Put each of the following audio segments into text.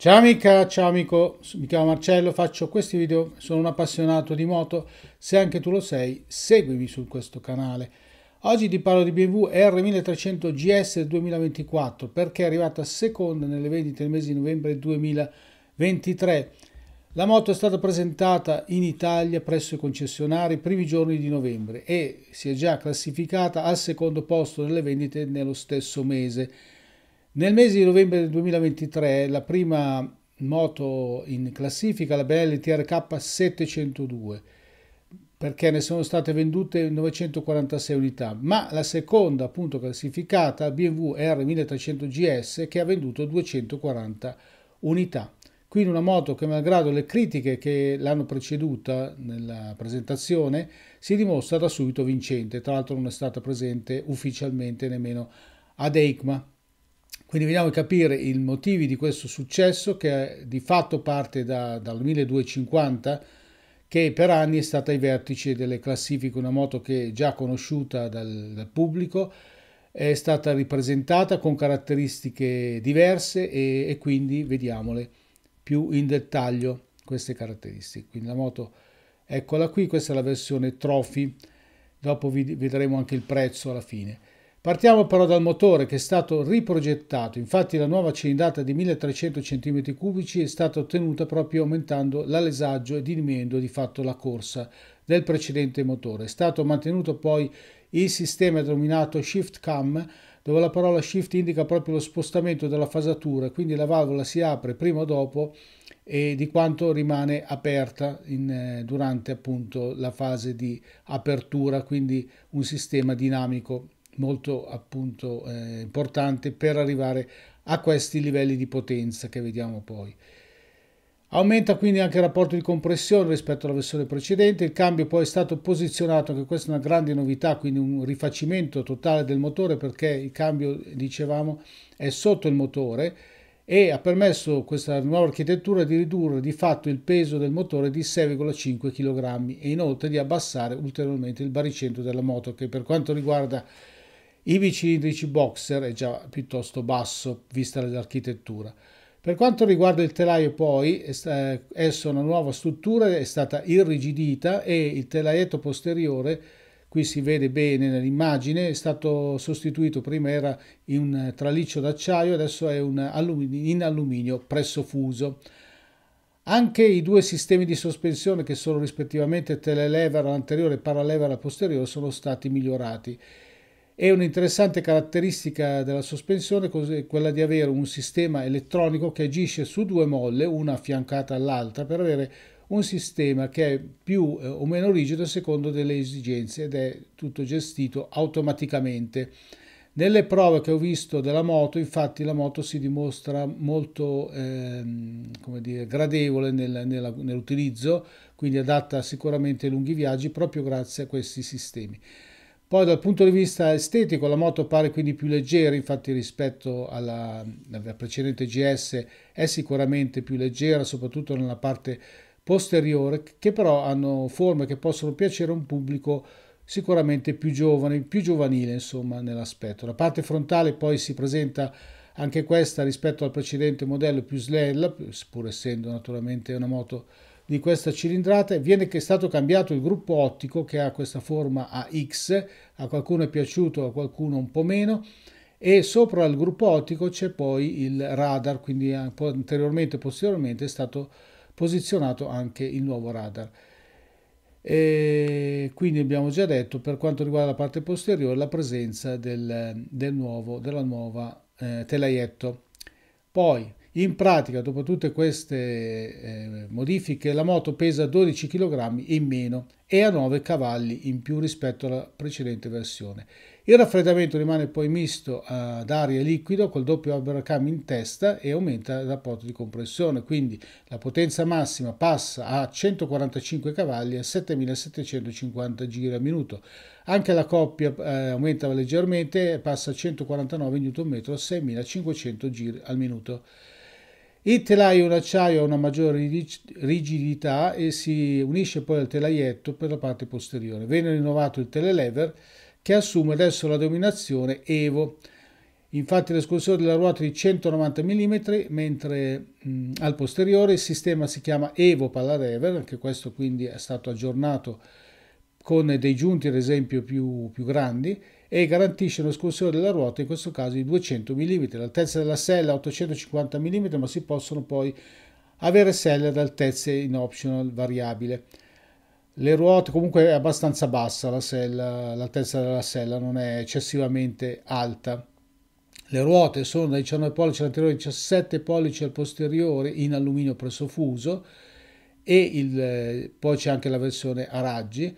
Ciao amica, ciao amico, mi chiamo Marcello, faccio questi video, sono un appassionato di moto, se anche tu lo sei seguimi su questo canale. Oggi ti parlo di BMW R1300 GS 2024 perché è arrivata seconda nelle vendite nel mese di novembre 2023. La moto è stata presentata in Italia presso i concessionari i primi giorni di novembre e si è già classificata al secondo posto nelle vendite nello stesso mese. Nel mese di novembre del 2023 la prima moto in classifica, la Benelli TRK 702, perché ne sono state vendute 946 unità, ma la seconda appunto classificata, BMW R1300GS, che ha venduto 240 unità. Quindi una moto che malgrado le critiche che l'hanno preceduta nella presentazione si dimostra da subito vincente, tra l'altro non è stata presente ufficialmente nemmeno ad EICMA. Quindi vediamo a capire i motivi di questo successo che di fatto parte da, dal 1250 che per anni è stata ai vertici delle classifiche, una moto che è già conosciuta dal, dal pubblico, è stata ripresentata con caratteristiche diverse e, e, quindi vediamole più in dettaglio queste caratteristiche. Quindi la moto, eccola qui, questa è la versione Trophy, dopo vi, vedremo anche il prezzo alla fine. Partiamo però dal motore che è stato riprogettato, infatti la nuova cilindrata di 1300 cm3 è stata ottenuta proprio aumentando l'alesaggio e diminuendo di fatto la corsa del precedente motore. È stato mantenuto poi il sistema denominato Shift Cam dove la parola shift indica proprio lo spostamento della fasatura, quindi la valvola si apre prima o dopo e di quanto rimane aperta in, eh, durante appunto la fase di apertura, quindi un sistema dinamico molto appunto eh, importante per arrivare a questi livelli di potenza che vediamo poi. Aumenta quindi anche il rapporto di compressione rispetto alla versione precedente, il cambio poi è stato posizionato, anche questa è una grande novità, quindi un rifacimento totale del motore perché il cambio, dicevamo, è sotto il motore e ha permesso questa nuova architettura di ridurre di fatto il peso del motore di 6,5 kg e inoltre di abbassare ulteriormente il baricentro della moto che per quanto riguarda i cilindrici boxer è già piuttosto basso vista l'architettura. Per quanto riguarda il telaio poi, eh, esso è una nuova struttura, è stata irrigidita e il telaietto posteriore, qui si vede bene nell'immagine, è stato sostituito, prima era in un eh, traliccio d'acciaio, adesso è allumi in alluminio presso fuso. Anche i due sistemi di sospensione che sono rispettivamente telelevera anteriore e paralevera posteriore sono stati migliorati. E un'interessante caratteristica della sospensione è quella di avere un sistema elettronico che agisce su due molle, una affiancata all'altra, per avere un sistema che è più eh, o meno rigido a secondo delle esigenze ed è tutto gestito automaticamente. Nelle prove che ho visto della moto, infatti, la moto si dimostra molto ehm, dire, gradevole nel, nella, nell'utilizzo, quindi adatta sicuramente ai lunghi viaggi proprio grazie a questi sistemi. Poi dal punto di vista estetico la moto appare quindi più leggera, infatti rispetto alla, alla precedente GS è sicuramente più leggera, soprattutto nella parte posteriore, che però hanno forme che possono piacere a un pubblico sicuramente più giovane, più giovanile insomma nell'aspetto. La parte frontale poi si presenta anche questa rispetto al precedente modello più slella, pur essendo naturalmente una moto di questa cilindrata viene che è stato cambiato il gruppo ottico che ha questa forma a X, a qualcuno è piaciuto, a qualcuno un po' meno, e sopra al gruppo ottico c'è poi il radar, quindi anteriormente e posteriormente è stato posizionato anche il nuovo radar. E quindi abbiamo già detto per quanto riguarda la parte posteriore la presenza del, del nuovo, della nuova eh, telaietto. Poi in pratica, dopo tutte queste eh, modifiche, la moto pesa 12 kg in meno e ha 9 cavalli in più rispetto alla precedente versione. Il raffreddamento rimane poi misto ad aria liquido col doppio overcam in testa e aumenta il rapporto di compressione, quindi la potenza massima passa a 145 cavalli a 7750 giri al minuto. Anche la coppia eh, aumenta leggermente e passa a 149 Nm a 6500 giri al minuto. Il telaio in acciaio ha una maggiore rigidità e si unisce poi al telaietto per la parte posteriore. Venne rinnovato il telelever che assume adesso la dominazione Evo. Infatti l'escursore della ruota è di 190 mm, mentre mh, al posteriore il sistema si chiama Evo Palarever, anche questo quindi è stato aggiornato con dei giunti ad esempio più, più grandi, e garantisce un'escursione della ruota, in questo caso di 200 mm. L'altezza della sella è 850 mm, ma si possono poi avere selle ad altezze in optional variabile. Le ruote comunque è abbastanza bassa la sella, l'altezza della sella non è eccessivamente alta. Le ruote sono da 19 pollici all'anteriore e 17 pollici al posteriore in alluminio presso fuso e il, eh, poi c'è anche la versione a raggi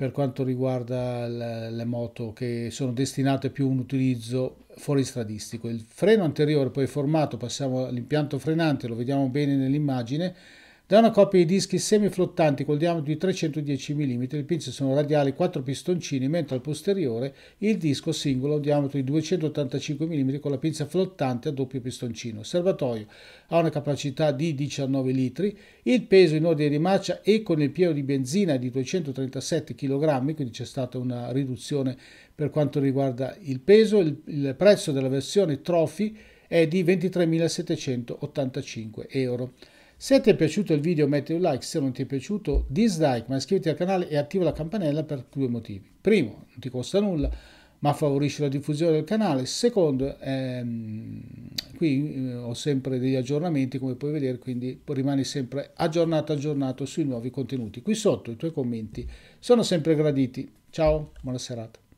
per quanto riguarda le, le moto che sono destinate più a un utilizzo fuoristradistico. Il freno anteriore poi formato, passiamo all'impianto frenante, lo vediamo bene nell'immagine, da una coppia di dischi semiflottanti col diametro di 310 mm, i pinze sono radiali 4 pistoncini, mentre al posteriore il disco singolo ha un diametro di 285 mm con la pinza flottante a doppio pistoncino. Il serbatoio ha una capacità di 19 litri, il peso in ordine di marcia e con il pieno di benzina di 237 kg, quindi c'è stata una riduzione per quanto riguarda il peso, il, il prezzo della versione Trophy è di 23.785 euro. Se ti è piaciuto il video metti un like, se non ti è piaciuto dislike, ma iscriviti al canale e attiva la campanella per due motivi. Primo, non ti costa nulla, ma favorisce la diffusione del canale. Secondo, ehm, qui eh, ho sempre degli aggiornamenti come puoi vedere, quindi rimani sempre aggiornato, aggiornato sui nuovi contenuti. Qui sotto i tuoi commenti sono sempre graditi. Ciao, buona serata.